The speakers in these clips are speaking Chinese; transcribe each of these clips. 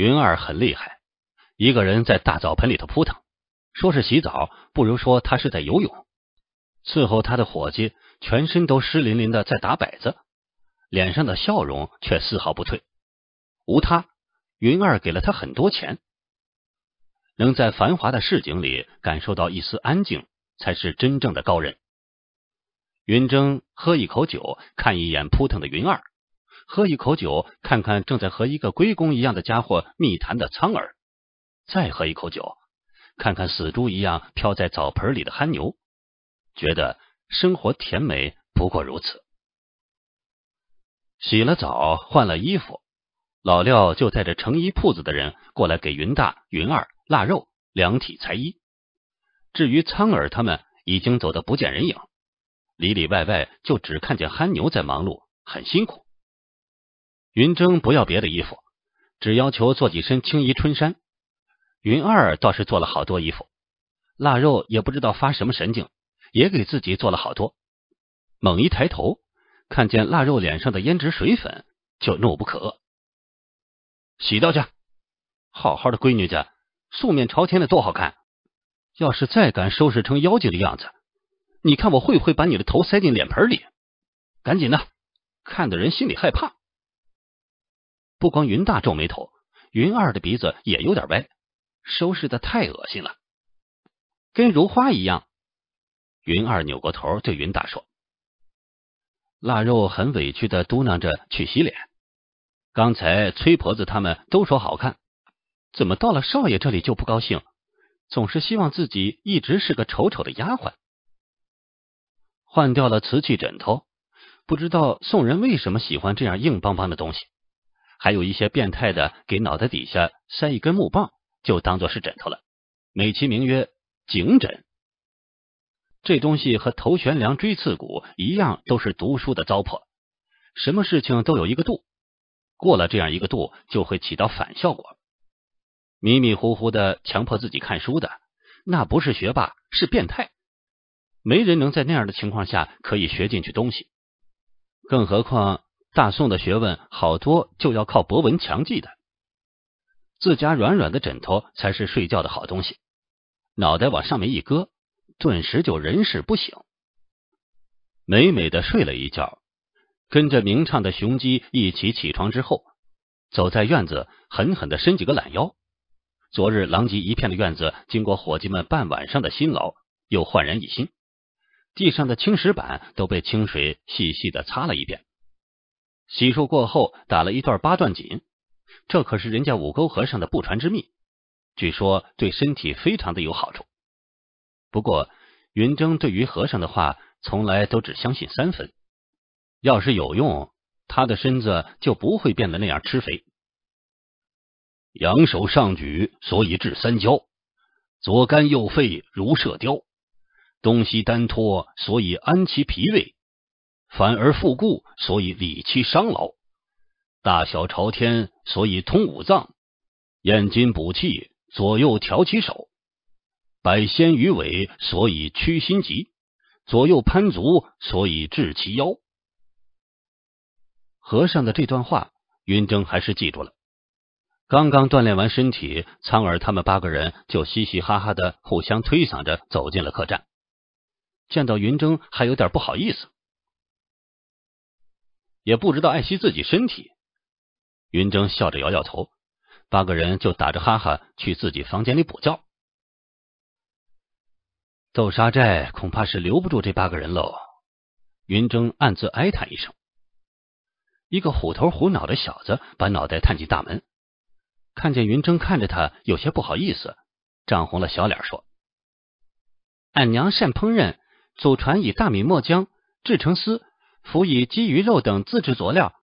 云儿很厉害，一个人在大澡盆里头扑腾，说是洗澡，不如说他是在游泳。伺候他的伙计全身都湿淋淋的，在打摆子，脸上的笑容却丝毫不退。无他，云儿给了他很多钱。能在繁华的市井里感受到一丝安静，才是真正的高人。云峥喝一口酒，看一眼扑腾的云儿，喝一口酒，看看正在和一个龟公一样的家伙密谈的苍耳，再喝一口酒，看看死猪一样飘在澡盆里的憨牛，觉得生活甜美不过如此。洗了澡，换了衣服，老廖就带着成衣铺子的人过来给云大、云二、腊肉量体裁衣。至于苍耳他们，已经走得不见人影，里里外外就只看见憨牛在忙碌，很辛苦。云筝不要别的衣服，只要求做几身青衣春衫。云二倒是做了好多衣服，腊肉也不知道发什么神经，也给自己做了好多。猛一抬头，看见腊肉脸上的胭脂水粉，就怒不可遏。洗掉去，好好的闺女家，素面朝天的多好看。要是再敢收拾成妖精的样子，你看我会不会把你的头塞进脸盆里？赶紧的，看的人心里害怕。不光云大皱眉头，云二的鼻子也有点歪，收拾的太恶心了，跟如花一样。云二扭过头对云大说：“腊肉很委屈的嘟囔着去洗脸。刚才崔婆子他们都说好看，怎么到了少爷这里就不高兴？总是希望自己一直是个丑丑的丫鬟。换掉了瓷器枕头，不知道宋人为什么喜欢这样硬邦邦的东西。”还有一些变态的，给脑袋底下塞一根木棒，就当做是枕头了，美其名曰颈枕。这东西和头悬梁、锥刺股一样，都是读书的糟粕。什么事情都有一个度，过了这样一个度，就会起到反效果。迷迷糊糊的强迫自己看书的，那不是学霸，是变态。没人能在那样的情况下可以学进去东西，更何况……大宋的学问好多，就要靠博文强记的。自家软软的枕头才是睡觉的好东西，脑袋往上面一搁，顿时就人事不省。美美的睡了一觉，跟着鸣唱的雄鸡一起起床之后，走在院子，狠狠的伸几个懒腰。昨日狼藉一片的院子，经过伙计们半晚上的辛劳，又焕然一新。地上的青石板都被清水细细的擦了一遍。洗漱过后，打了一段八段锦。这可是人家五沟和尚的不传之秘，据说对身体非常的有好处。不过云峥对于和尚的话，从来都只相信三分。要是有用，他的身子就不会变得那样吃肥。仰手上举，所以治三焦；左肝右肺如射雕，东西单托，所以安其脾胃。反而复故，所以理气伤劳；大小朝天，所以通五脏；咽津补气，左右调其手；百仙鱼尾，所以屈心急；左右攀足，所以治其腰。和尚的这段话，云峥还是记住了。刚刚锻炼完身体，苍耳他们八个人就嘻嘻哈哈的互相推搡着走进了客栈。见到云峥，还有点不好意思。也不知道爱惜自己身体，云筝笑着摇摇头，八个人就打着哈哈去自己房间里补觉。豆沙寨恐怕是留不住这八个人喽，云筝暗自哀叹一声。一个虎头虎脑的小子把脑袋探进大门，看见云筝看着他，有些不好意思，涨红了小脸说：“俺娘善烹饪，祖传以大米磨浆制成丝。”辅以鸡鱼肉等自制佐料，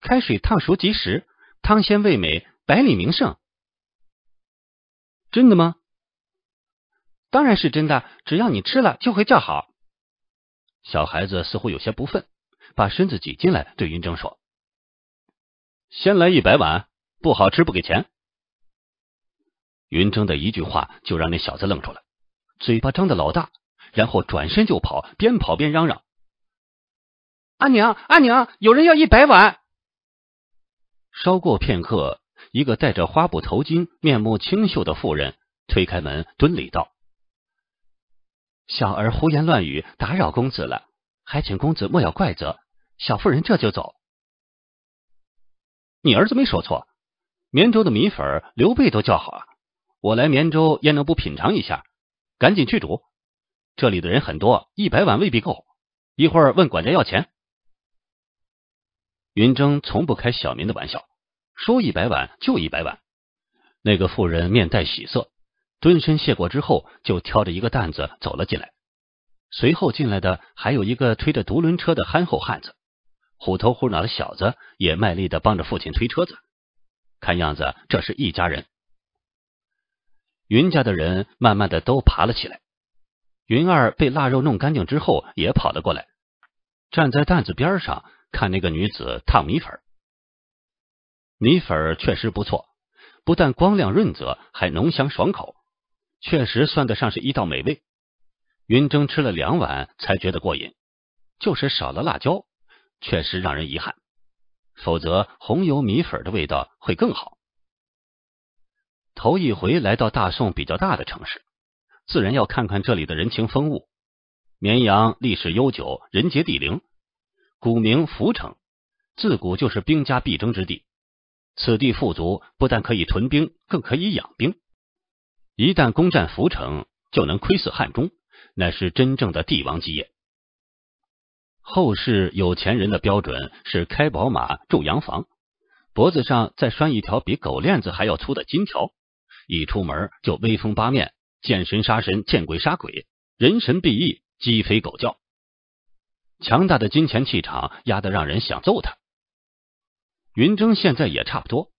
开水烫熟即食，汤鲜味美，百里名胜。真的吗？当然是真的，只要你吃了就会叫好。小孩子似乎有些不忿，把身子挤进来，对云峥说：“先来一百碗，不好吃不给钱。”云峥的一句话就让那小子愣住了，嘴巴张的老大，然后转身就跑，边跑边嚷嚷。阿娘，阿娘，有人要一百碗。稍过片刻，一个戴着花布头巾、面目清秀的妇人推开门，蹲礼道：“小儿胡言乱语，打扰公子了，还请公子莫要怪责。小妇人这就走。”你儿子没说错，绵州的米粉刘备都叫好啊！我来绵州，焉能不品尝一下？赶紧去煮，这里的人很多，一百碗未必够。一会儿问管家要钱。云峥从不开小民的玩笑，说一百碗就一百碗。那个妇人面带喜色，蹲身谢过之后，就挑着一个担子走了进来。随后进来的还有一个推着独轮车的憨厚汉子，虎头虎脑的小子也卖力的帮着父亲推车子。看样子这是一家人。云家的人慢慢的都爬了起来。云儿被腊肉弄干净之后，也跑了过来，站在担子边上。看那个女子烫米粉，米粉确实不错，不但光亮润泽，还浓香爽口，确实算得上是一道美味。云蒸吃了两碗才觉得过瘾，就是少了辣椒，确实让人遗憾。否则红油米粉的味道会更好。头一回来到大宋比较大的城市，自然要看看这里的人情风物。绵阳历史悠久，人杰地灵。古名涪城，自古就是兵家必争之地。此地富足，不但可以屯兵，更可以养兵。一旦攻占涪城，就能窥伺汉中，乃是真正的帝王基业。后世有钱人的标准是开宝马、住洋房，脖子上再拴一条比狗链子还要粗的金条，一出门就威风八面，见神杀神，见鬼杀鬼，人神必异，鸡飞狗叫。强大的金钱气场压得让人想揍他。云峥现在也差不多，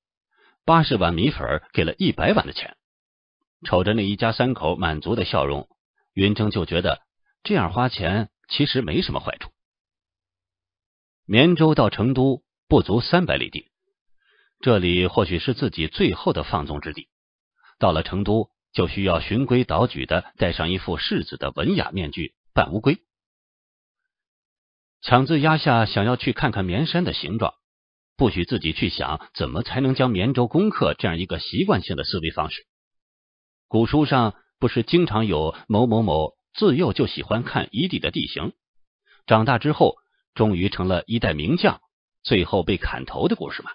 八十碗米粉给了一百碗的钱，瞅着那一家三口满足的笑容，云峥就觉得这样花钱其实没什么坏处。绵州到成都不足三百里地，这里或许是自己最后的放纵之地。到了成都，就需要循规蹈矩的戴上一副世子的文雅面具，扮乌龟。强制压下想要去看看绵山的形状，不许自己去想怎么才能将绵州攻克这样一个习惯性的思维方式。古书上不是经常有某某某自幼就喜欢看一地的地形，长大之后终于成了一代名将，最后被砍头的故事吗？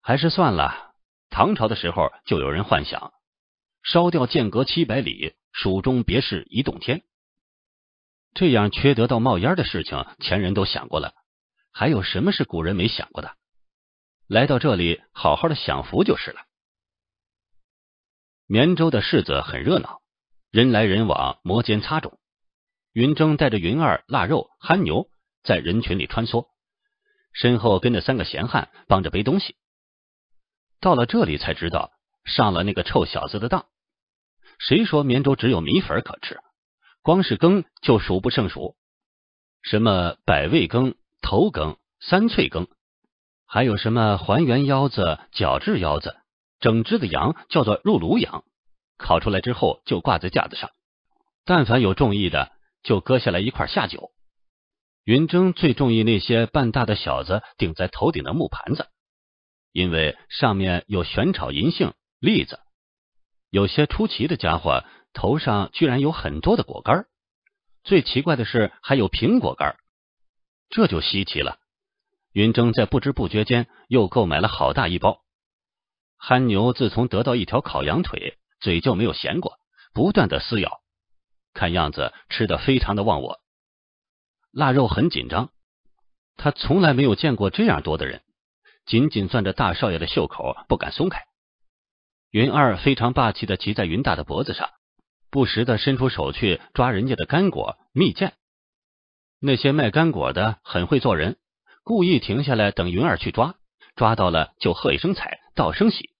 还是算了，唐朝的时候就有人幻想烧掉剑阁七百里蜀中别是一洞天。这样缺德到冒烟的事情，前人都想过了，还有什么是古人没想过的？来到这里，好好的享福就是了。绵州的柿子很热闹，人来人往，摩肩擦踵。云峥带着云儿、腊肉、憨牛在人群里穿梭，身后跟着三个闲汉帮着背东西。到了这里才知道上了那个臭小子的当。谁说绵州只有米粉可吃？光是羹就数不胜数，什么百味羹、头羹、三脆羹，还有什么还原腰子、角质腰子。整只的羊叫做入炉羊，烤出来之后就挂在架子上。但凡有中意的，就割下来一块下酒。云峥最中意那些半大的小子顶在头顶的木盘子，因为上面有悬炒银杏、栗子。有些出奇的家伙。头上居然有很多的果干，最奇怪的是还有苹果干，这就稀奇了。云峥在不知不觉间又购买了好大一包。憨牛自从得到一条烤羊腿，嘴就没有闲过，不断的撕咬，看样子吃的非常的忘我。腊肉很紧张，他从来没有见过这样多的人，紧紧攥着大少爷的袖口，不敢松开。云二非常霸气的骑在云大的脖子上。不时的伸出手去抓人家的干果蜜饯，那些卖干果的很会做人，故意停下来等云儿去抓，抓到了就喝一声彩，道声喜，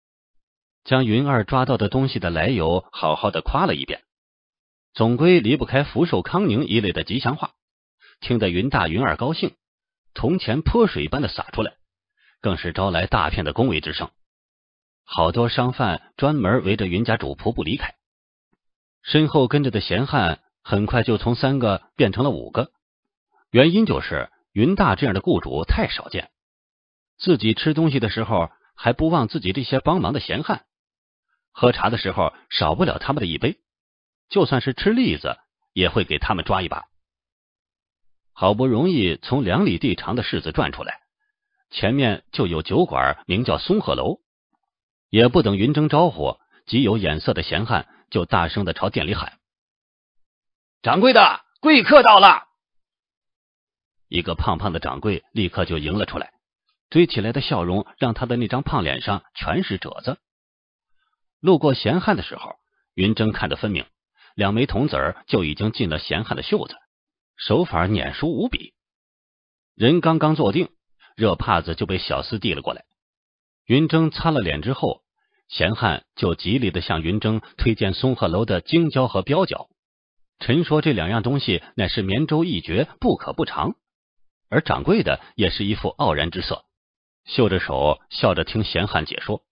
将云儿抓到的东西的来由好好的夸了一遍，总归离不开福寿康宁一类的吉祥话，听得云大云二高兴，铜钱泼水般的洒出来，更是招来大片的恭维之声，好多商贩专门围着云家主仆不离开。身后跟着的闲汉很快就从三个变成了五个，原因就是云大这样的雇主太少见。自己吃东西的时候还不忘自己这些帮忙的闲汉，喝茶的时候少不了他们的一杯，就算是吃栗子也会给他们抓一把。好不容易从两里地长的柿子转出来，前面就有酒馆，名叫松鹤楼。也不等云峥招呼，极有眼色的闲汉。就大声的朝店里喊：“掌柜的，贵客到了！”一个胖胖的掌柜立刻就迎了出来，堆起来的笑容让他的那张胖脸上全是褶子。路过闲汉的时候，云峥看得分明，两枚铜子儿就已经进了闲汉的袖子，手法娴熟无比。人刚刚坐定，热帕子就被小厮递了过来。云峥擦了脸之后。闲汉就极力的向云峥推荐松鹤楼的京椒和标椒，陈说这两样东西乃是绵州一绝，不可不尝。而掌柜的也是一副傲然之色，袖着手笑着听闲汉解说。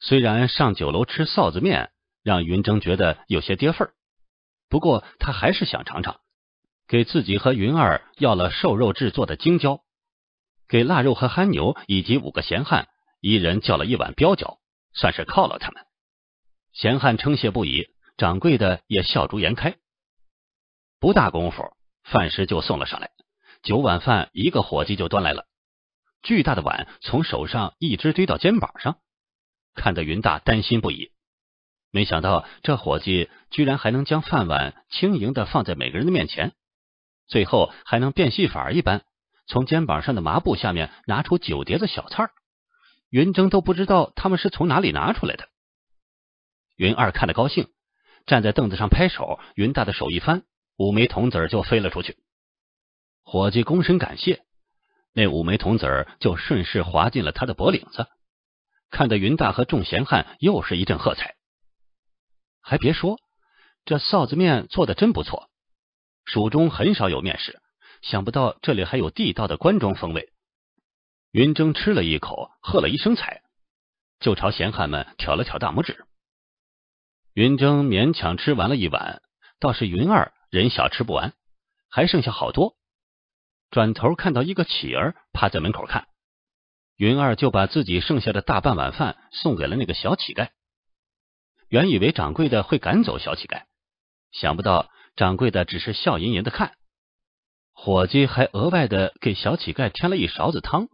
虽然上酒楼吃臊子面让云峥觉得有些跌份儿，不过他还是想尝尝，给自己和云儿要了瘦肉制作的京椒，给腊肉和憨牛以及五个闲汉。一人叫了一碗标饺，算是犒劳他们。闲汉称谢不已，掌柜的也笑逐颜开。不大功夫，饭食就送了上来，九碗饭一个伙计就端来了。巨大的碗从手上一直堆到肩膀上，看得云大担心不已。没想到这伙计居然还能将饭碗轻盈的放在每个人的面前，最后还能变戏法一般，从肩膀上的麻布下面拿出九碟子小菜儿。云峥都不知道他们是从哪里拿出来的。云二看的高兴，站在凳子上拍手。云大的手一翻，五枚铜子就飞了出去。伙计躬身感谢，那五枚铜子就顺势滑进了他的脖领子。看的云大和众闲汉又是一阵喝彩。还别说，这臊子面做的真不错。蜀中很少有面食，想不到这里还有地道的关中风味。云峥吃了一口，喝了一声彩，就朝闲汉们挑了挑大拇指。云峥勉强吃完了一碗，倒是云二人小吃不完，还剩下好多。转头看到一个乞儿趴在门口看，云二就把自己剩下的大半碗饭送给了那个小乞丐。原以为掌柜的会赶走小乞丐，想不到掌柜的只是笑吟吟的看，伙计还额外的给小乞丐添了一勺子汤。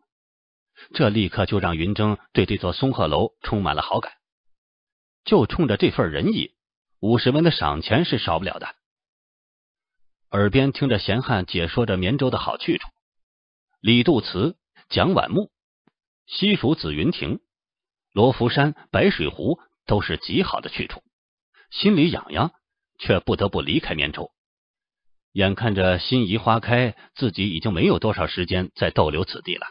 这立刻就让云筝对这座松鹤楼充满了好感。就冲着这份仁义，五十文的赏钱是少不了的。耳边听着闲汉解说着绵州的好去处：李杜祠、蒋婉墓、西蜀紫云亭、罗浮山、白水湖，都是极好的去处。心里痒痒，却不得不离开绵州。眼看着心仪花开，自己已经没有多少时间再逗留此地了。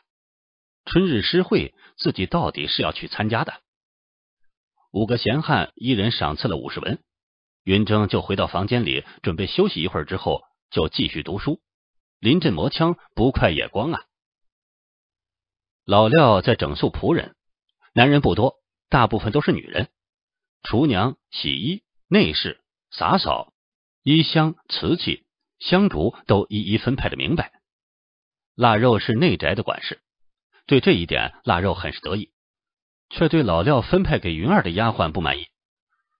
春日诗会，自己到底是要去参加的。五个闲汉一人赏赐了五十文，云峥就回到房间里准备休息一会儿，之后就继续读书。临阵磨枪，不快也光啊！老廖在整肃仆人，男人不多，大部分都是女人。厨娘、洗衣、内侍、洒扫、衣箱、瓷器、香烛都一一分派的明白。腊肉是内宅的管事。对这一点，腊肉很是得意，却对老廖分派给云儿的丫鬟不满意，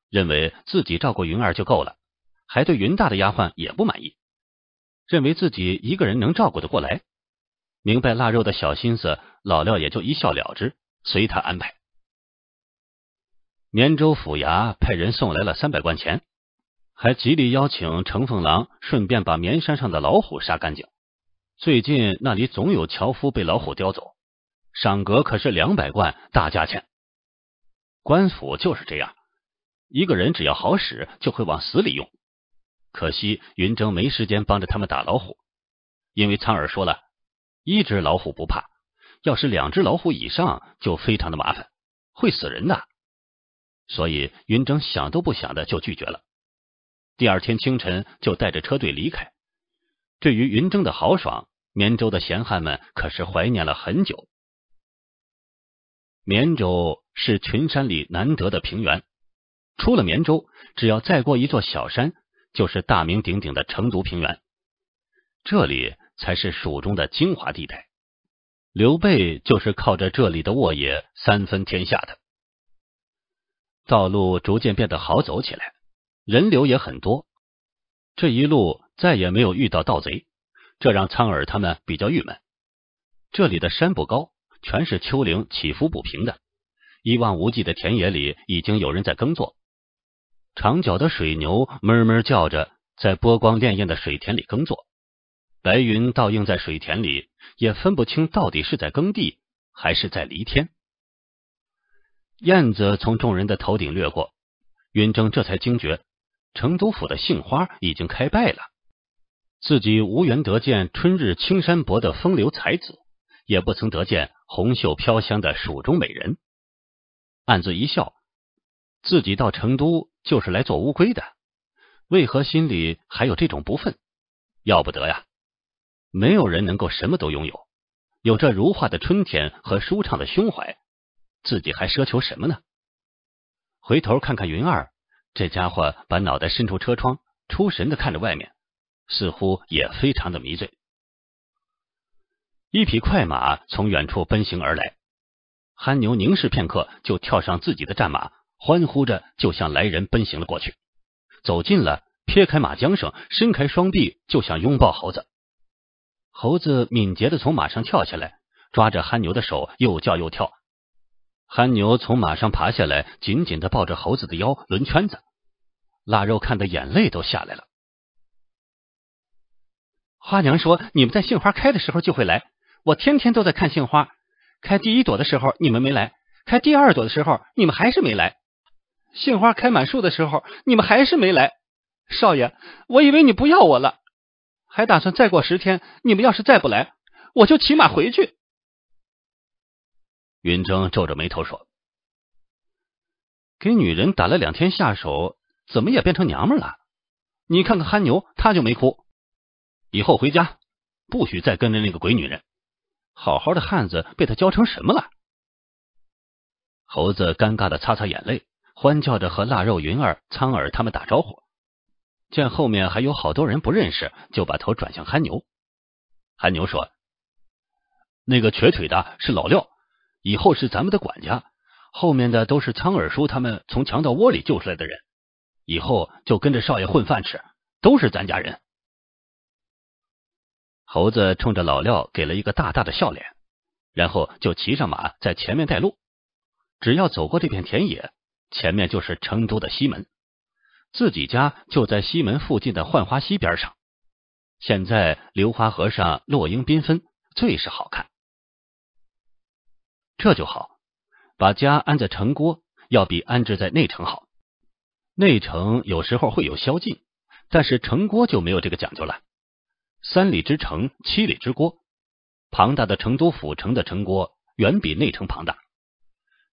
认为自己照顾云儿就够了；还对云大的丫鬟也不满意，认为自己一个人能照顾得过来。明白腊肉的小心思，老廖也就一笑了之，随他安排。绵州府衙派人送来了三百贯钱，还极力邀请程凤郎，顺便把绵山上的老虎杀干净。最近那里总有樵夫被老虎叼走。赏格可是两百贯大价钱，官府就是这样，一个人只要好使，就会往死里用。可惜云峥没时间帮着他们打老虎，因为苍耳说了一只老虎不怕，要是两只老虎以上，就非常的麻烦，会死人的。所以云峥想都不想的就拒绝了。第二天清晨就带着车队离开。对于云峥的豪爽，绵州的闲汉们可是怀念了很久。绵州是群山里难得的平原，出了绵州，只要再过一座小山，就是大名鼎鼎的成都平原。这里才是蜀中的精华地带，刘备就是靠着这里的沃野三分天下的。道路逐渐变得好走起来，人流也很多。这一路再也没有遇到盗贼，这让苍耳他们比较郁闷。这里的山不高。全是丘陵起伏不平的，一望无际的田野里已经有人在耕作，长角的水牛哞哞叫着，在波光潋滟的水田里耕作，白云倒映在水田里，也分不清到底是在耕地还是在犁天。燕子从众人的头顶掠过，云筝这才惊觉，成都府的杏花已经开败了，自己无缘得见春日青山薄的风流才子。也不曾得见红袖飘香的蜀中美人，暗自一笑，自己到成都就是来做乌龟的，为何心里还有这种不忿？要不得呀！没有人能够什么都拥有，有这如画的春天和舒畅的胸怀，自己还奢求什么呢？回头看看云儿，这家伙把脑袋伸出车窗，出神的看着外面，似乎也非常的迷醉。一匹快马从远处奔行而来，憨牛凝视片刻，就跳上自己的战马，欢呼着就向来人奔行了过去。走近了，撇开马缰绳，伸开双臂，就想拥抱猴子。猴子敏捷的从马上跳下来，抓着憨牛的手，又叫又跳。憨牛从马上爬下来，紧紧的抱着猴子的腰，轮圈子。腊肉看得眼泪都下来了。花娘说：“你们在杏花开的时候就会来。”我天天都在看杏花，开第一朵的时候你们没来，开第二朵的时候你们还是没来，杏花开满树的时候你们还是没来，少爷，我以为你不要我了，还打算再过十天，你们要是再不来，我就骑马回去。云筝皱着眉头说：“给女人打了两天下手，怎么也变成娘们了？你看看憨牛，他就没哭。以后回家不许再跟着那个鬼女人。”好好的汉子被他教成什么了？猴子尴尬的擦擦眼泪，欢叫着和腊肉云、儿、苍耳他们打招呼。见后面还有好多人不认识，就把头转向憨牛。憨牛说：“那个瘸腿的是老廖，以后是咱们的管家。后面的都是苍耳叔他们从强盗窝里救出来的人，以后就跟着少爷混饭吃，都是咱家人。”猴子冲着老廖给了一个大大的笑脸，然后就骑上马在前面带路。只要走过这片田野，前面就是成都的西门，自己家就在西门附近的浣花溪边上。现在流花河上落英缤纷，最是好看。这就好，把家安在城郭，要比安置在内城好。内城有时候会有宵禁，但是城郭就没有这个讲究了。三里之城，七里之郭，庞大的成都府城的城郭远比内城庞大。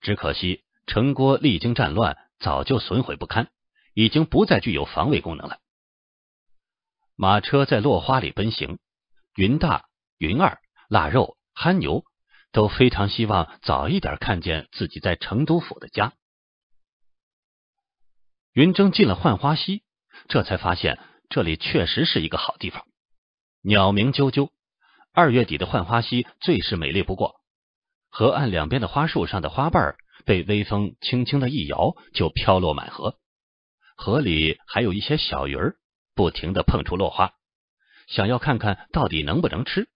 只可惜城郭历经战乱，早就损毁不堪，已经不再具有防卫功能了。马车在落花里奔行，云大、云二、腊肉、憨牛都非常希望早一点看见自己在成都府的家。云峥进了浣花溪，这才发现这里确实是一个好地方。鸟鸣啾啾，二月底的浣花溪最是美丽不过。河岸两边的花树上的花瓣被微风轻轻的一摇，就飘落满河。河里还有一些小鱼儿不停的碰出落花，想要看看到底能不能吃。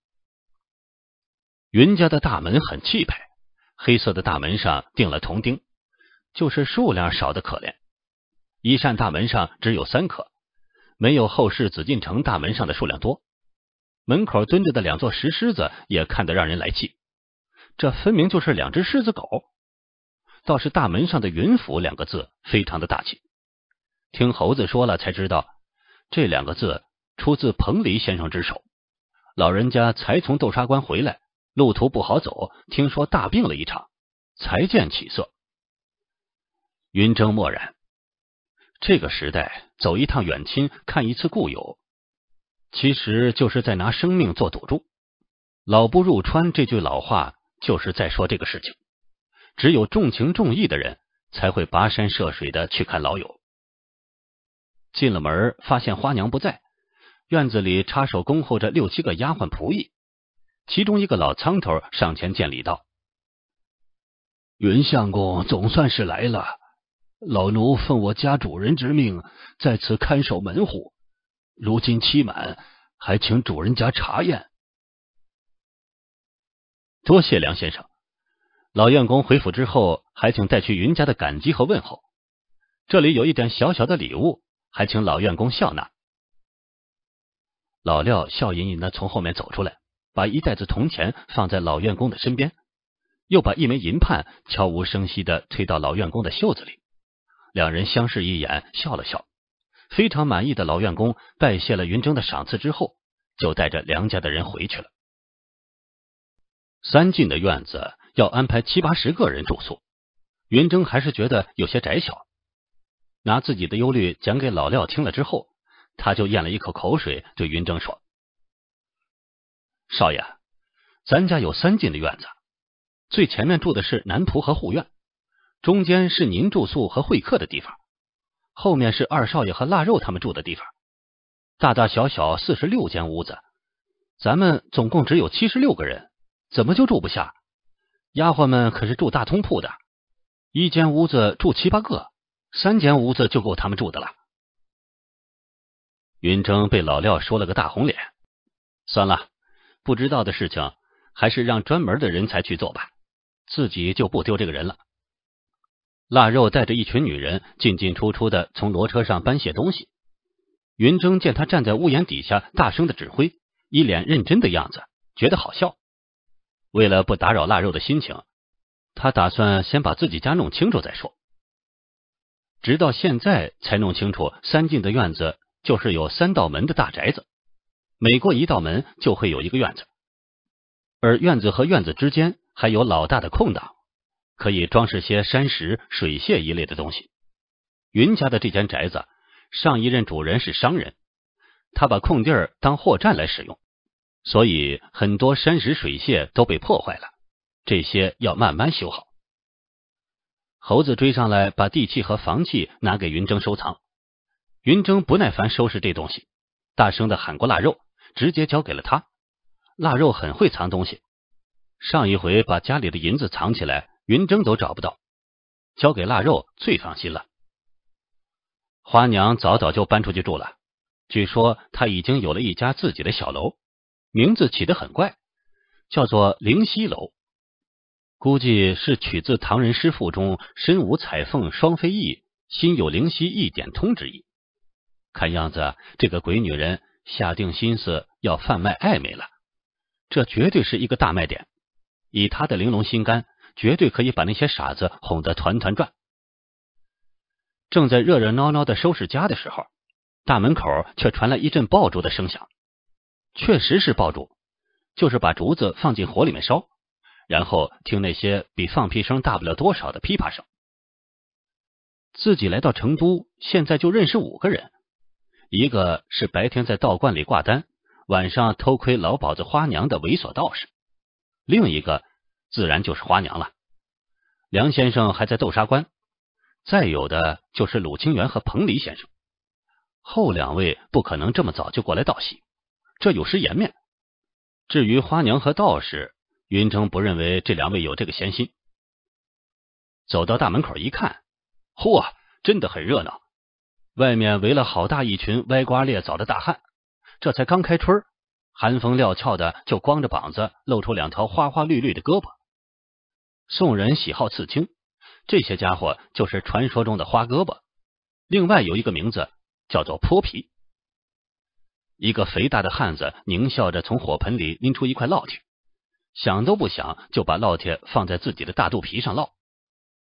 云家的大门很气派，黑色的大门上钉了铜钉，就是数量少的可怜。一扇大门上只有三颗，没有后世紫禁城大门上的数量多。门口蹲着的两座石狮子也看得让人来气，这分明就是两只狮子狗。倒是大门上的“云府”两个字非常的大气。听猴子说了才知道，这两个字出自彭蠡先生之手。老人家才从豆沙关回来，路途不好走，听说大病了一场，才见起色。云峥默然，这个时代，走一趟远亲，看一次故友。其实就是在拿生命做赌注，“老不入川”这句老话就是在说这个事情。只有重情重义的人才会跋山涉水的去看老友。进了门，发现花娘不在，院子里插手恭候着六七个丫鬟仆役，其中一个老苍头上前见礼道：“云相公总算是来了，老奴奉我家主人之命，在此看守门户。”如今期满，还请主人家查验。多谢梁先生，老院工回府之后，还请带去云家的感激和问候。这里有一点小小的礼物，还请老院工笑纳。老廖笑吟吟的从后面走出来，把一袋子铜钱放在老院工的身边，又把一枚银判悄无声息的推到老院工的袖子里。两人相视一眼，笑了笑。非常满意的老院工拜谢了云峥的赏赐之后，就带着梁家的人回去了。三进的院子要安排七八十个人住宿，云峥还是觉得有些窄小。拿自己的忧虑讲给老廖听了之后，他就咽了一口口水，对云峥说：“少爷，咱家有三进的院子，最前面住的是男仆和护院，中间是您住宿和会客的地方。”后面是二少爷和腊肉他们住的地方，大大小小四十六间屋子，咱们总共只有七十六个人，怎么就住不下？丫鬟们可是住大通铺的，一间屋子住七八个，三间屋子就够他们住的了。云峥被老廖说了个大红脸，算了，不知道的事情还是让专门的人才去做吧，自己就不丢这个人了。腊肉带着一群女人进进出出的从骡车上搬卸东西，云峥见他站在屋檐底下大声的指挥，一脸认真的样子，觉得好笑。为了不打扰腊肉的心情，他打算先把自己家弄清楚再说。直到现在才弄清楚，三进的院子就是有三道门的大宅子，每过一道门就会有一个院子，而院子和院子之间还有老大的空档。可以装饰些山石、水榭一类的东西。云家的这间宅子，上一任主人是商人，他把空地儿当货站来使用，所以很多山石、水榭都被破坏了。这些要慢慢修好。猴子追上来，把地契和房契拿给云峥收藏。云峥不耐烦收拾这东西，大声的喊过腊肉，直接交给了他。腊肉很会藏东西，上一回把家里的银子藏起来。云筝都找不到，交给腊肉最放心了。花娘早早就搬出去住了，据说她已经有了一家自己的小楼，名字起得很怪，叫做“灵犀楼”，估计是取自唐人诗赋中“身无彩凤双飞翼，心有灵犀一点通”之意。看样子，这个鬼女人下定心思要贩卖暧昧了，这绝对是一个大卖点。以她的玲珑心肝。绝对可以把那些傻子哄得团团转。正在热热闹闹的收拾家的时候，大门口却传来一阵爆竹的声响。确实是爆竹，就是把竹子放进火里面烧，然后听那些比放屁声大不了多少的噼啪声。自己来到成都，现在就认识五个人，一个是白天在道观里挂单，晚上偷窥老鸨子花娘的猥琐道士，另一个。自然就是花娘了。梁先生还在豆沙关，再有的就是鲁青元和彭黎先生。后两位不可能这么早就过来道喜，这有失颜面。至于花娘和道士，云峥不认为这两位有这个闲心。走到大门口一看，嚯，真的很热闹！外面围了好大一群歪瓜裂枣的大汉，这才刚开春。寒风料峭的，就光着膀子，露出两条花花绿绿的胳膊。宋人喜好刺青，这些家伙就是传说中的花胳膊。另外有一个名字叫做泼皮。一个肥大的汉子狞笑着从火盆里拎出一块烙铁，想都不想就把烙铁放在自己的大肚皮上烙。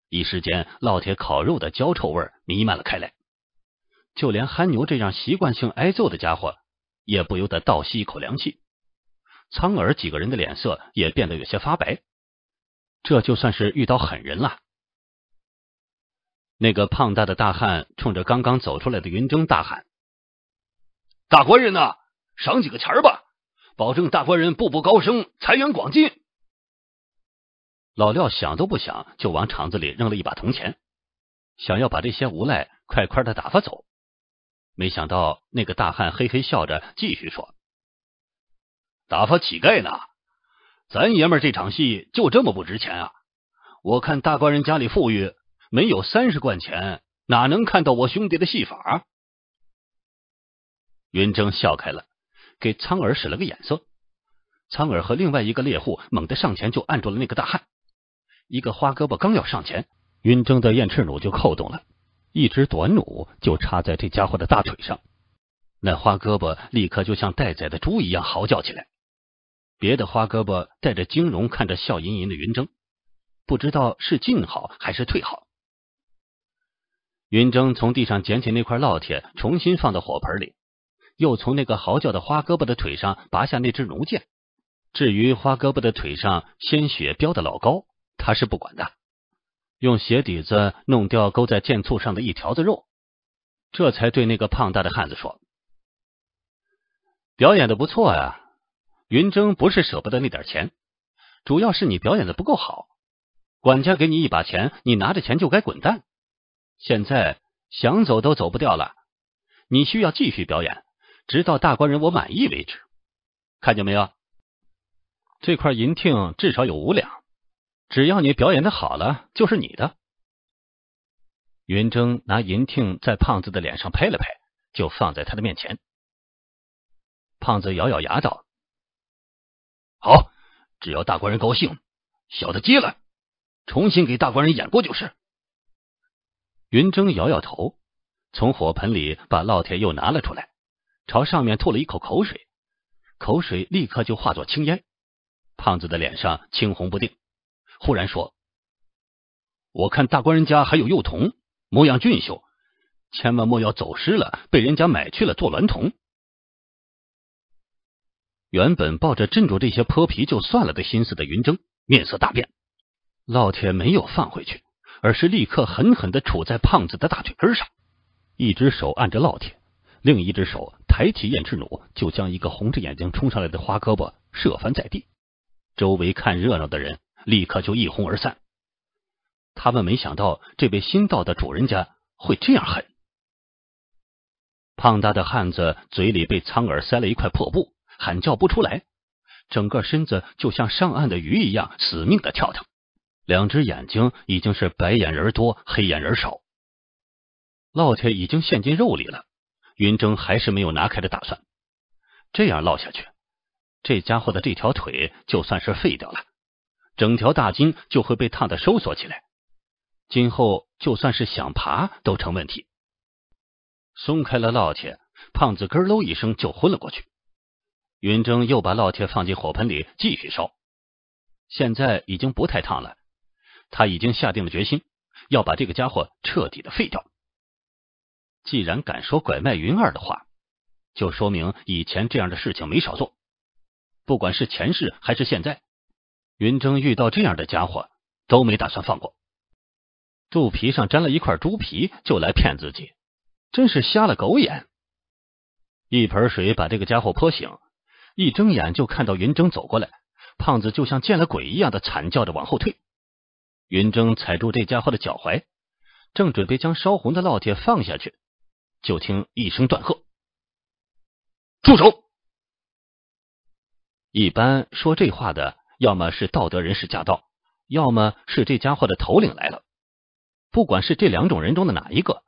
一时间，烙铁烤肉的焦臭味弥漫了开来，就连憨牛这样习惯性挨揍的家伙。也不由得倒吸一口凉气，苍耳几个人的脸色也变得有些发白，这就算是遇到狠人了。那个胖大的大汉冲着刚刚走出来的云峥大喊：“大官人呐，赏几个钱吧，保证大官人步步高升，财源广进。”老廖想都不想就往场子里扔了一把铜钱，想要把这些无赖快快的打发走。没想到那个大汉嘿嘿笑着继续说：“打发乞丐呢？咱爷们这场戏就这么不值钱啊？我看大官人家里富裕，没有三十贯钱，哪能看到我兄弟的戏法？”云峥笑开了，给苍耳使了个眼色，苍耳和另外一个猎户猛的上前就按住了那个大汉，一个花胳膊刚要上前，云峥的燕翅弩就扣动了。一只短弩就插在这家伙的大腿上，那花胳膊立刻就像待宰的猪一样嚎叫起来。别的花胳膊带着金容看着笑吟吟的云筝，不知道是进好还是退好。云筝从地上捡起那块烙铁，重新放到火盆里，又从那个嚎叫的花胳膊的腿上拔下那只弩箭。至于花胳膊的腿上鲜血飙的老高，他是不管的。用鞋底子弄掉勾在箭簇上的一条子肉，这才对那个胖大的汉子说：“表演的不错啊，云峥不是舍不得那点钱，主要是你表演的不够好。管家给你一把钱，你拿着钱就该滚蛋。现在想走都走不掉了，你需要继续表演，直到大官人我满意为止。看见没有？这块银锭至少有五两。”只要你表演的好了，就是你的。云峥拿银锭在胖子的脸上拍了拍，就放在他的面前。胖子咬咬牙道：“好，只要大官人高兴，小的接了，重新给大官人演过就是。”云峥摇摇头，从火盆里把烙铁又拿了出来，朝上面吐了一口口水，口水立刻就化作青烟。胖子的脸上青红不定。忽然说：“我看大官人家还有幼童，模样俊秀，千万莫要走失了，被人家买去了做娈童。”原本抱着镇住这些泼皮就算了的心思的云峥，面色大变，烙铁没有放回去，而是立刻狠狠的杵在胖子的大腿根上，一只手按着烙铁，另一只手抬起燕赤弩，就将一个红着眼睛冲上来的花胳膊射翻在地。周围看热闹的人。立刻就一哄而散。他们没想到这位新到的主人家会这样狠。胖大的汉子嘴里被苍耳塞了一块破布，喊叫不出来，整个身子就像上岸的鱼一样死命的跳跳，两只眼睛已经是白眼仁多，黑眼仁少。烙铁已经陷进肉里了，云筝还是没有拿开的打算。这样烙下去，这家伙的这条腿就算是废掉了。整条大筋就会被烫的收缩起来，今后就算是想爬都成问题。松开了烙铁，胖子“咯”一声就昏了过去。云筝又把烙铁放进火盆里继续烧，现在已经不太烫了。他已经下定了决心，要把这个家伙彻底的废掉。既然敢说拐卖云儿的话，就说明以前这样的事情没少做，不管是前世还是现在。云峥遇到这样的家伙都没打算放过，肚皮上粘了一块猪皮就来骗自己，真是瞎了狗眼！一盆水把这个家伙泼醒，一睁眼就看到云峥走过来，胖子就像见了鬼一样的惨叫着往后退。云峥踩住这家伙的脚踝，正准备将烧红的烙铁放下去，就听一声断喝：“住手！”一般说这话的。要么是道德人士驾到，要么是这家伙的头领来了。不管是这两种人中的哪一个，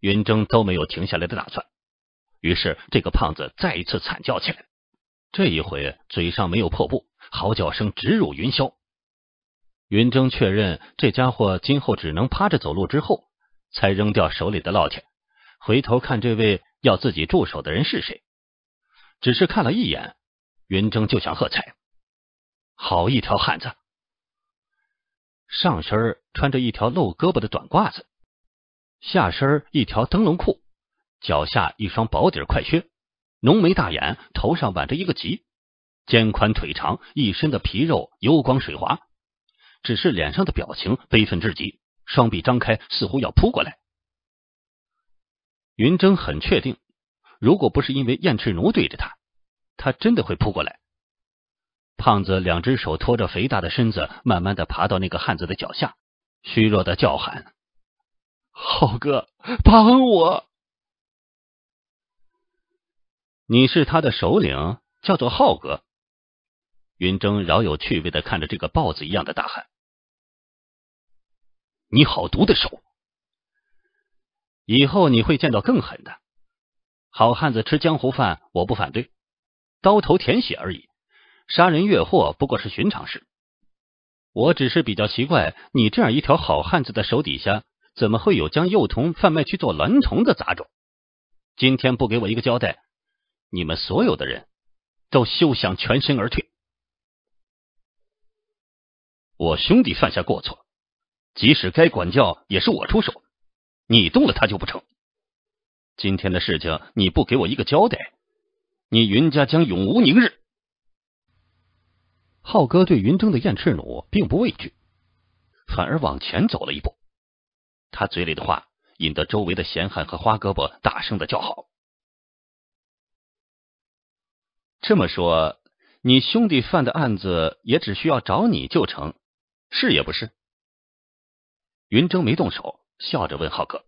云峥都没有停下来的打算。于是，这个胖子再一次惨叫起来，这一回嘴上没有破布，嚎叫声直入云霄。云峥确认这家伙今后只能趴着走路之后，才扔掉手里的烙铁，回头看这位要自己驻守的人是谁。只是看了一眼，云峥就想喝彩。好一条汉子，上身穿着一条露胳膊的短褂子，下身一条灯笼裤，脚下一双薄底快靴，浓眉大眼，头上挽着一个髻，肩宽腿长，一身的皮肉油光水滑，只是脸上的表情悲愤至极，双臂张开，似乎要扑过来。云峥很确定，如果不是因为燕赤奴对着他，他真的会扑过来。胖子两只手托着肥大的身子，慢慢的爬到那个汉子的脚下，虚弱的叫喊：“浩哥，帮我！”你是他的首领，叫做浩哥。云峥饶有趣味的看着这个豹子一样的大汉，你好毒的手，以后你会见到更狠的。好汉子吃江湖饭，我不反对，刀头舔血而已。杀人越货不过是寻常事，我只是比较奇怪，你这样一条好汉子的手底下，怎么会有将幼童贩卖去做娈童的杂种？今天不给我一个交代，你们所有的人都休想全身而退。我兄弟犯下过错，即使该管教，也是我出手，你动了他就不成。今天的事情，你不给我一个交代，你云家将永无宁日。浩哥对云峥的燕赤弩并不畏惧，反而往前走了一步。他嘴里的话引得周围的闲汉和花胳膊大声的叫好。这么说，你兄弟犯的案子也只需要找你就成，是也不是？云峥没动手，笑着问浩哥：“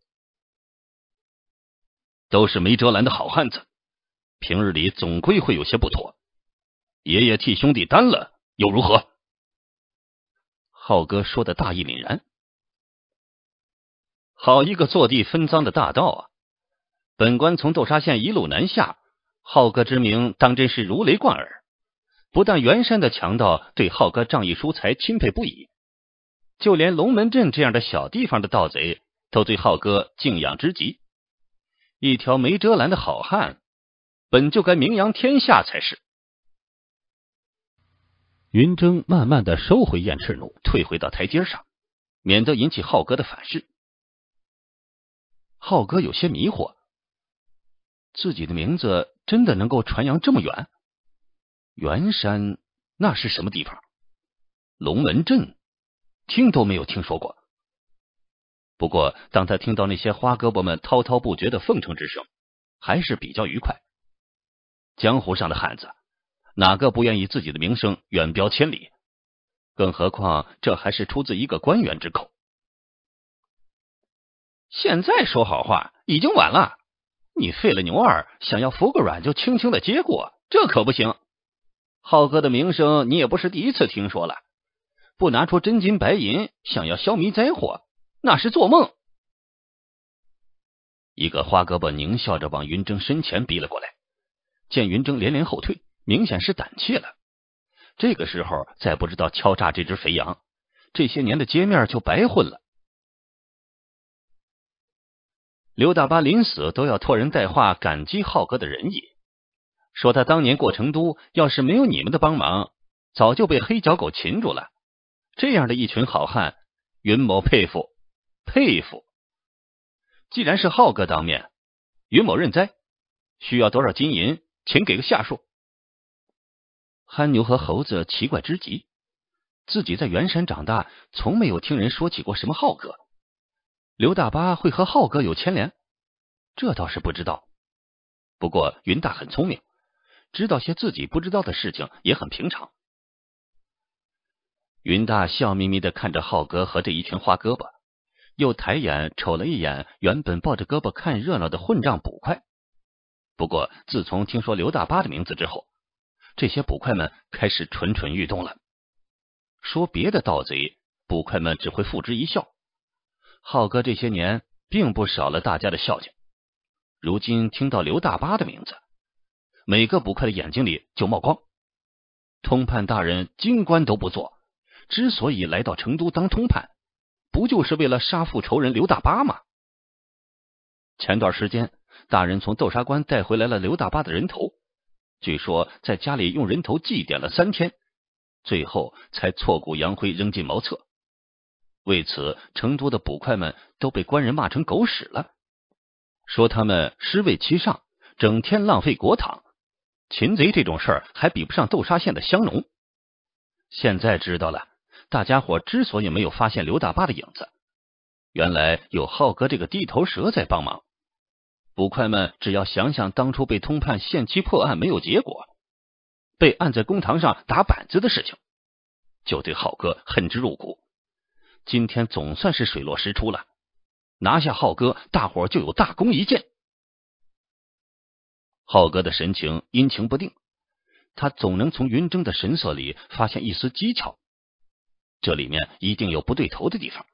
都是没遮拦的好汉子，平日里总归会有些不妥，爷爷替兄弟担了。”又如何？浩哥说的大义凛然，好一个坐地分赃的大盗啊！本官从豆沙县一路南下，浩哥之名当真是如雷贯耳。不但元山的强盗对浩哥仗义疏财钦佩不已，就连龙门镇这样的小地方的盗贼都对浩哥敬仰之极。一条没遮拦的好汉，本就该名扬天下才是。云筝慢慢的收回燕赤弩，退回到台阶上，免得引起浩哥的反噬。浩哥有些迷惑，自己的名字真的能够传扬这么远？元山那是什么地方？龙门镇听都没有听说过。不过，当他听到那些花胳膊们滔滔不绝的奉承之声，还是比较愉快。江湖上的汉子。哪个不愿意自己的名声远播千里？更何况这还是出自一个官员之口。现在说好话已经晚了。你废了牛二，想要服个软就轻轻的接过，这可不行。浩哥的名声你也不是第一次听说了，不拿出真金白银，想要消弭灾祸那是做梦。一个花胳膊狞笑着往云峥身前逼了过来，见云峥连连后退。明显是胆怯了，这个时候再不知道敲诈这只肥羊，这些年的街面就白混了。刘大巴临死都要托人带话，感激浩哥的仁义，说他当年过成都，要是没有你们的帮忙，早就被黑脚狗擒住了。这样的一群好汉，云某佩服佩服。既然是浩哥当面，云某认栽。需要多少金银，请给个下数。憨牛和猴子奇怪之极，自己在元山长大，从没有听人说起过什么浩哥。刘大巴会和浩哥有牵连，这倒是不知道。不过云大很聪明，知道些自己不知道的事情也很平常。云大笑眯眯的看着浩哥和这一群花胳膊，又抬眼瞅了一眼原本抱着胳膊看热闹的混账捕快。不过自从听说刘大巴的名字之后。这些捕快们开始蠢蠢欲动了。说别的盗贼，捕快们只会付之一笑。浩哥这些年并不少了大家的孝敬。如今听到刘大巴的名字，每个捕快的眼睛里就冒光。通判大人京官都不做，之所以来到成都当通判，不就是为了杀父仇人刘大巴吗？前段时间，大人从豆沙关带回来了刘大巴的人头。据说在家里用人头祭奠了三天，最后才挫骨扬灰扔进茅厕。为此，成都的捕快们都被官人骂成狗屎了，说他们尸位其上，整天浪费国帑，擒贼这种事儿还比不上豆沙县的香浓。现在知道了，大家伙之所以没有发现刘大巴的影子，原来有浩哥这个地头蛇在帮忙。捕快们只要想想当初被通判限期破案没有结果，被按在公堂上打板子的事情，就对浩哥恨之入骨。今天总算是水落石出了，拿下浩哥，大伙就有大功一件。浩哥的神情阴晴不定，他总能从云筝的神色里发现一丝蹊跷，这里面一定有不对头的地方。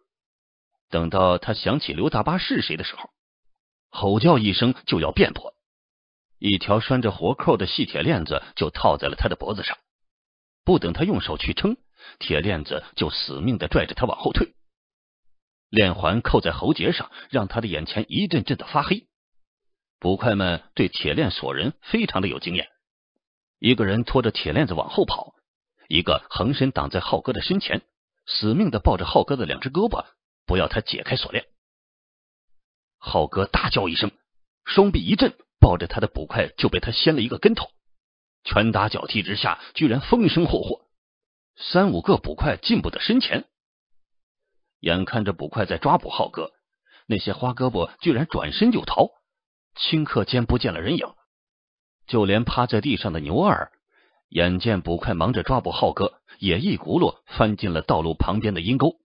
等到他想起刘大巴是谁的时候。吼叫一声就要辩驳，一条拴着活扣的细铁链子就套在了他的脖子上。不等他用手去撑，铁链子就死命的拽着他往后退。链环扣在喉结上，让他的眼前一阵阵的发黑。捕快们对铁链锁人非常的有经验，一个人拖着铁链子往后跑，一个横身挡在浩哥的身前，死命的抱着浩哥的两只胳膊，不要他解开锁链。浩哥大叫一声，双臂一震，抱着他的捕快就被他掀了一个跟头，拳打脚踢之下，居然风声霍霍，三五个捕快进不得身前。眼看着捕快在抓捕浩哥，那些花胳膊居然转身就逃，顷刻间不见了人影。就连趴在地上的牛二，眼见捕快忙着抓捕浩哥，也一骨碌翻进了道路旁边的阴沟。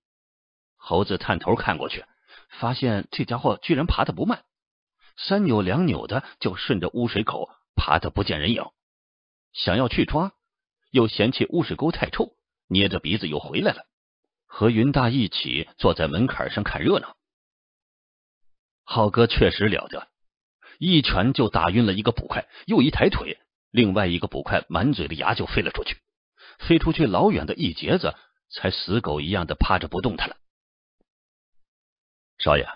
猴子探头看过去。发现这家伙居然爬的不慢，三扭两扭的就顺着污水口爬的不见人影。想要去抓，又嫌弃污水沟太臭，捏着鼻子又回来了。和云大一起坐在门槛上看热闹。浩哥确实了得，一拳就打晕了一个捕快，又一抬腿，另外一个捕快满嘴的牙就飞了出去，飞出去老远的一截子，才死狗一样的趴着不动弹了。少爷，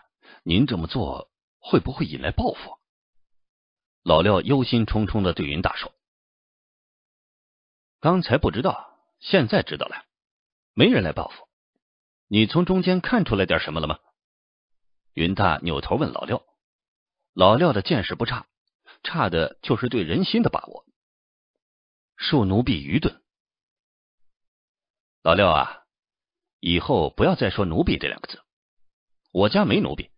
您这么做会不会引来报复？老廖忧心忡忡的对云大说：“刚才不知道，现在知道了，没人来报复。你从中间看出来点什么了吗？”云大扭头问老廖：“老廖的见识不差，差的就是对人心的把握。恕奴婢愚钝。”老廖啊，以后不要再说奴婢这两个字。我家没奴婢，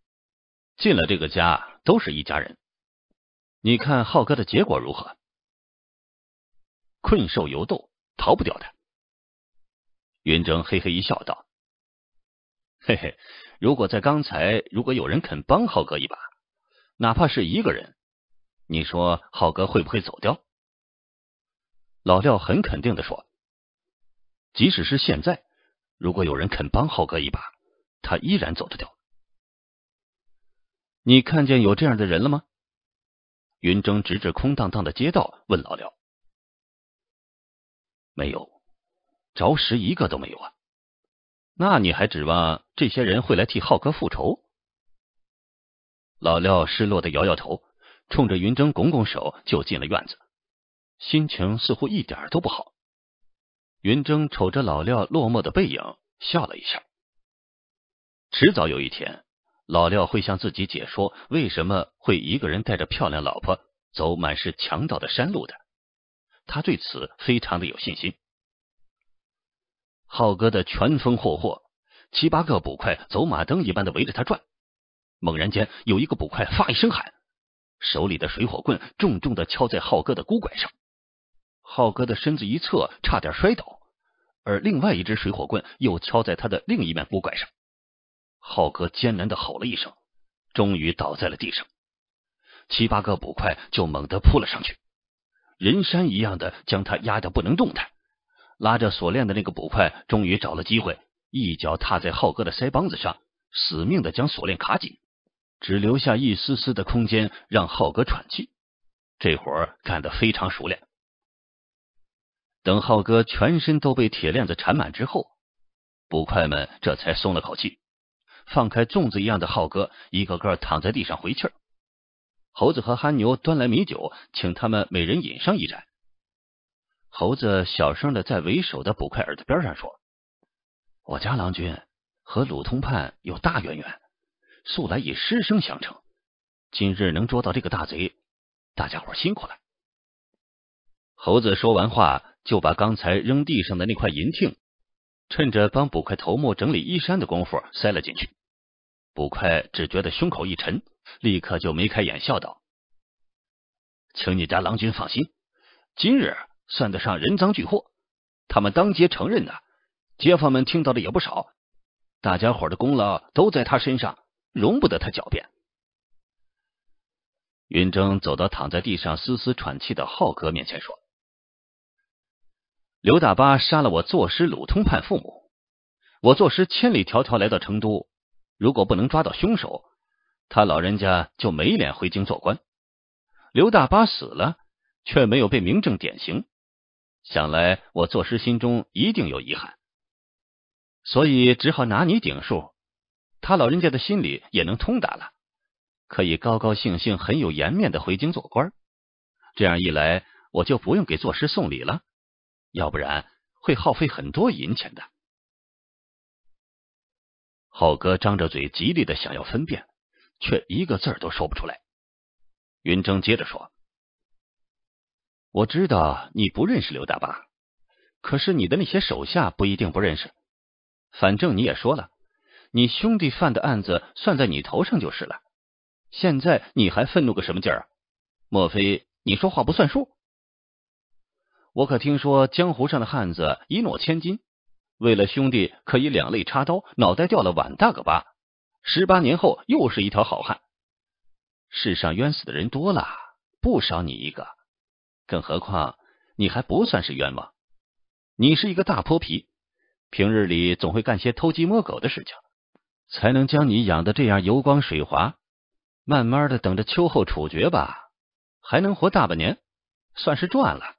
进了这个家都是一家人。你看浩哥的结果如何？困兽犹斗，逃不掉的。云筝嘿嘿一笑，道：“嘿嘿，如果在刚才，如果有人肯帮浩哥一把，哪怕是一个人，你说浩哥会不会走掉？”老廖很肯定的说：“即使是现在，如果有人肯帮浩哥一把，他依然走得掉。”你看见有这样的人了吗？云峥指指空荡荡的街道问老廖：“没有，着实一个都没有啊。那你还指望这些人会来替浩哥复仇？”老廖失落的摇摇头，冲着云峥拱拱手，就进了院子，心情似乎一点都不好。云峥瞅着老廖落寞的背影，笑了一下。迟早有一天。老廖会向自己解说为什么会一个人带着漂亮老婆走满是强盗的山路的，他对此非常的有信心。浩哥的拳风霍霍，七八个捕快走马灯一般的围着他转。猛然间，有一个捕快发一声喊，手里的水火棍重重的敲在浩哥的孤拐上，浩哥的身子一侧，差点摔倒，而另外一只水火棍又敲在他的另一面孤拐上。浩哥艰难的吼了一声，终于倒在了地上。七八个捕快就猛地扑了上去，人山一样的将他压得不能动弹。拉着锁链的那个捕快终于找了机会，一脚踏在浩哥的腮帮子上，死命的将锁链卡紧，只留下一丝丝的空间让浩哥喘气。这活干得非常熟练。等浩哥全身都被铁链子缠满之后，捕快们这才松了口气。放开粽子一样的浩哥，一个个躺在地上回气儿。猴子和憨牛端来米酒，请他们每人饮上一盏。猴子小声的在为首的捕快耳朵边上说：“我家郎君和鲁通判有大渊源，素来以师生相称。今日能捉到这个大贼，大家伙辛苦了。”猴子说完话，就把刚才扔地上的那块银锭，趁着帮捕快头目整理衣衫的功夫塞了进去。捕快只觉得胸口一沉，立刻就眉开眼笑道：“请你家郎君放心，今日算得上人赃俱获，他们当街承认的，街坊们听到的也不少，大家伙的功劳都在他身上，容不得他狡辩。”云峥走到躺在地上、丝丝喘气的浩哥面前说：“刘大巴杀了我作师鲁通判父母，我作师千里迢迢来到成都。”如果不能抓到凶手，他老人家就没脸回京做官。刘大巴死了，却没有被明正典刑，想来我作诗心中一定有遗憾，所以只好拿你顶数。他老人家的心里也能通达了，可以高高兴兴、很有颜面的回京做官。这样一来，我就不用给作诗送礼了，要不然会耗费很多银钱的。浩哥张着嘴，极力的想要分辨，却一个字儿都说不出来。云峥接着说：“我知道你不认识刘大爸，可是你的那些手下不一定不认识。反正你也说了，你兄弟犯的案子算在你头上就是了。现在你还愤怒个什么劲儿？莫非你说话不算数？我可听说江湖上的汉子一诺千金。”为了兄弟可以两肋插刀，脑袋掉了碗大个疤。十八年后又是一条好汉。世上冤死的人多了，不少你一个。更何况你还不算是冤枉，你是一个大泼皮，平日里总会干些偷鸡摸狗的事情，才能将你养的这样油光水滑。慢慢的等着秋后处决吧，还能活大半年，算是赚了。